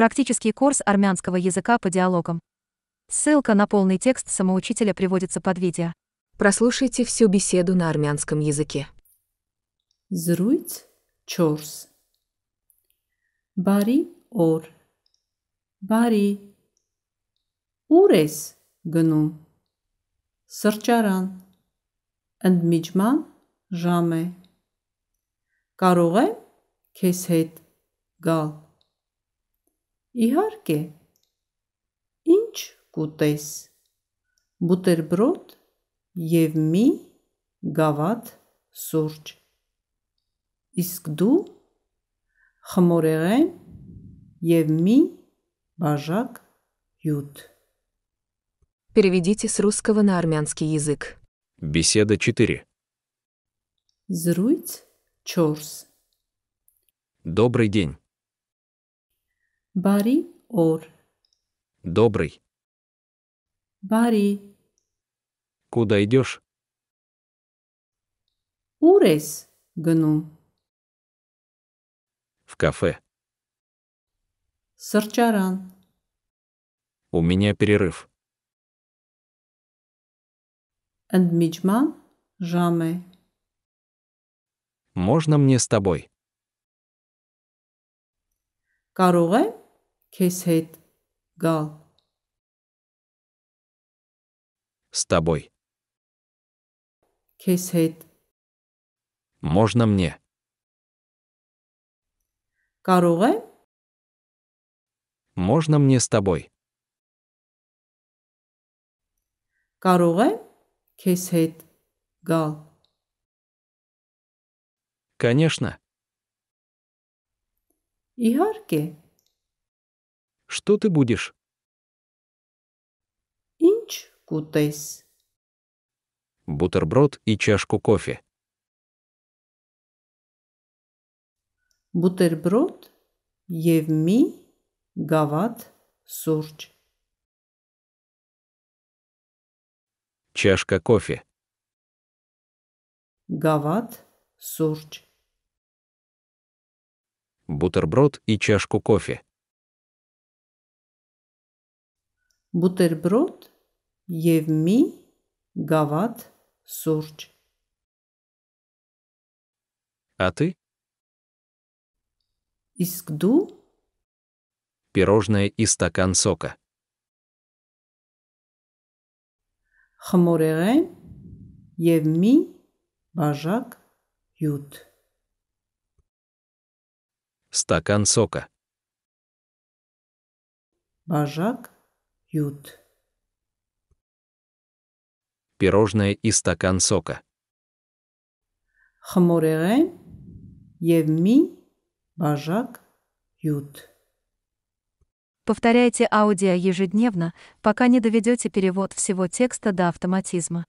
Практический курс армянского языка по диалогам. Ссылка на полный текст самоучителя приводится под видео. Прослушайте всю беседу на армянском языке. Զրույց 4 Բարի օր Բարի Ուր ես գնում Սրճարան Ընդմիջման ժամ է Կարող եմ Իհարկե, ինչ կուտես։ Բուտերբրոդ եւ մի գավաթ սուրճ։ Իսկ դու խմորեղեն եւ մի բաժակ յութ։ Переведите с русского на армянский язык. Беседа 4. Зруйц Чорс. Добрый день. Բարի ор. Добрый. Բարի. Куда идешь? Ուր ես գնում։ В кафе. Сарчаран. У меня перерыв. Ընդմիջման ժամ Можно мне с тобой? Կարող է քեզ հետ գալ։ С тобой. Քեզ հետ Можно мне? կարող է Можно мне с тобой? կարող է քեզ հետ գալ։ Конечно. Ігорки. что ты будешь? Інч кутись. Бутерброд и чашку кофе. Бутерброд євмі гават сурч. Чашка кофе. Гават сурч бутерброд и чашку кофе. Бутерброд եւ гават, գավաթ А ты? Իսկ դու? Пирожное и стакан сока. Խմորեղեն եւ бажак, ют стакан сока. Бажак ют. Пирожное и стакан сока. Хмурегэн евми бажак ют. Повторяйте аудио ежедневно, пока не доведете перевод всего текста до автоматизма.